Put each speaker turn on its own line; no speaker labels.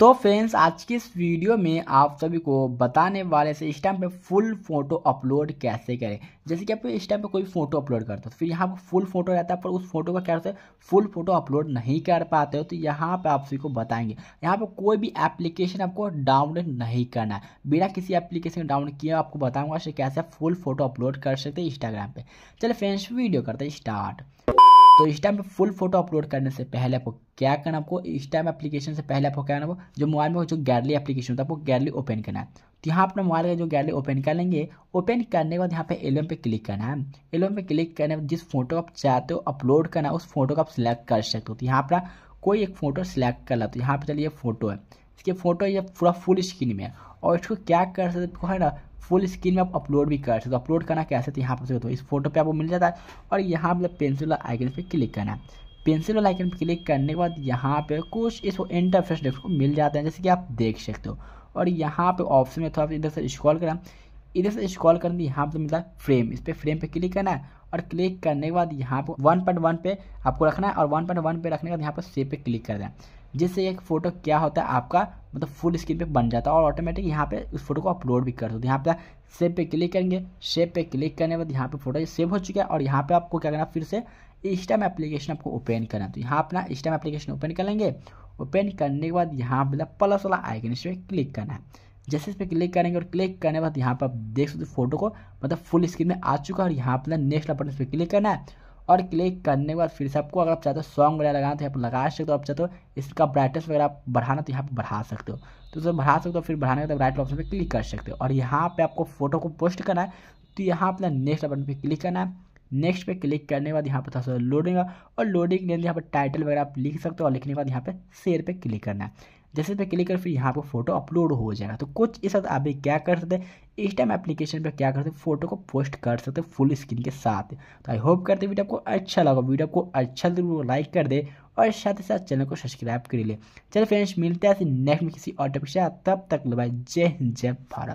तो फ्रेंड्स आज की इस वीडियो में आप सभी को बताने वाले से इस टाइम पे फुल फोटो अपलोड कैसे करें जैसे कि आप इस टाइम पे कोई फोटो अपलोड करते हो फिर यहाँ पर फुल फोटो रहता है पर उस फोटो का क्या होता है फुल फोटो अपलोड नहीं कर पाते हो तो यहाँ पे आप सभी को बताएंगे यहाँ पे कोई भी एप्लीकेशन आपको डाउनलोड नहीं करना है बिना किसी एप्लीकेशन डाउनलोड किए आपको बताऊँगा कैसे आप फुल फोटो अपलोड कर सकते हैं इंस्टाग्राम पर चले फ्रेंड्स वीडियो करते हैं स्टार्ट तो इंस्टाम पे फुल फोटो अपलोड करने से पहले आपको क्या करना आपको इंस्टाम एप्लीकेशन से पहले आपको क्या करना आपको जो मोबाइल में जो गैलरी एप्लीकेशन होता है आपको गैलरी ओपन करना है तो यहाँ अपना मोबाइल का जो गैलरी ओपन कर लेंगे ओपन करने के बाद यहाँ पे एलबम पे क्लिक करना है एलबम पे क्लिक करने के बाद जिस फोटो आप चाहते हो अपलोड करना उस फोटो को आप सिलेक्ट कर सकते हो तो यहाँ पर कोई एक फ़ोटो सिलेक्ट कर ला तो यहाँ पर चलिए फोटो है इसके फोटो ये पूरा फुल स्क्रीन में है और इसको क्या कर सकते हो है ना फुल स्क्रीन में आप अपलोड भी कर सकते हो अपलोड करना कैसे तो यहाँ पर सकते हो इस फोटो पे आपको मिल जाता है और यहाँ मतलब पेंसिल वाला आइकन पे क्लिक करना है पेंसिल वाला आइकन पर क्लिक करने के बाद यहाँ पे कुछ इस इंटरफेस डेस्क को मिल जाता है जैसे कि आप देख सकते हो और यहाँ पे ऑप्शन में थोड़ा इधर से स्क्रॉल करना इधर से स्क्रॉल करने यहाँ पर तो मिलता है फ्रेम इस पर फ्रेम पर क्लिक करना है और क्लिक करने के बाद यहाँ पर वन पॉइंट वन पे आपको रखना है और वन पॉइंट वन पे रखने के बाद यहाँ पर सेव पे क्लिक कर दें जिससे एक फ़ोटो क्या होता है आपका मतलब फुल स्क्रीन पे बन जाता है और ऑटोमेटिक यहाँ पे उस फोटो को अपलोड भी कर दो तो यहाँ पे सेव पे क्लिक करेंगे सेव पे क्लिक करने के बाद यहाँ पे फोटो सेव हो चुका है और यहाँ पे आपको क्या करना फिर से में एप्लीकेशन आपको ओपन करना है तो यहाँ अपना में एप्लीकेशन ओपन कर लेंगे ओपन करने के बाद यहाँ मतलब प्लस वाला आइकन इस पर क्लिक करना है जैसे इस पर क्लिक करेंगे और क्लिक करने के बाद यहाँ पर आप देख सकते हो फोटो को मतलब फुल स्क्रीन में आ चुका है और यहाँ पर नेक्स्ट बटन इस पर क्लिक करना है और क्लिक करने के बाद फिर से आपको अगर आप चाहते हो सॉन्ग वगैरह लगाना तो यहाँ पर लगा सकते हो आप चाहते हो इसका ब्राइटनेस वगैरह आप बढ़ाना तो यहाँ पर बढ़ा सकते हो तो उसमें बढ़ा सकते हो फिर बढ़ाने के बाद राइट ऑप्शन पर क्लिक कर सकते हो और यहाँ पर आपको फोटो को पोस्ट करना है तो यहाँ अपना नेक्स्ट बटन पर क्लिक करना है नेक्स्ट पे क्लिक करने के बाद यहाँ पर थोड़ा सा लोडिंग और लोडिंग के लिए यहाँ पर टाइटल वगैरह आप लिख सकते हो और लिखने के बाद यहाँ पर शेयर पे क्लिक करना है जैसे पे क्लिक कर फिर यहाँ पर फोटो अपलोड हो जाएगा तो कुछ इस साथ आप भी क्या कर सकते हैं इस टाइम एप्लीकेशन पर क्या कर सकते हैं फोटो को पोस्ट कर सकते हैं फुल स्क्रीन के साथ तो आई होप करते वीडियो आपको अच्छा लगा वीडियो आपको अच्छा जरूर लाइक कर दे और साथ ही साथ चैनल को सब्सक्राइब कर ले चलो फ्रेंड्स मिलते हैं नेक्स्ट में किसी और टॉपिक से तब तक लगाए जय हिंद जय भारत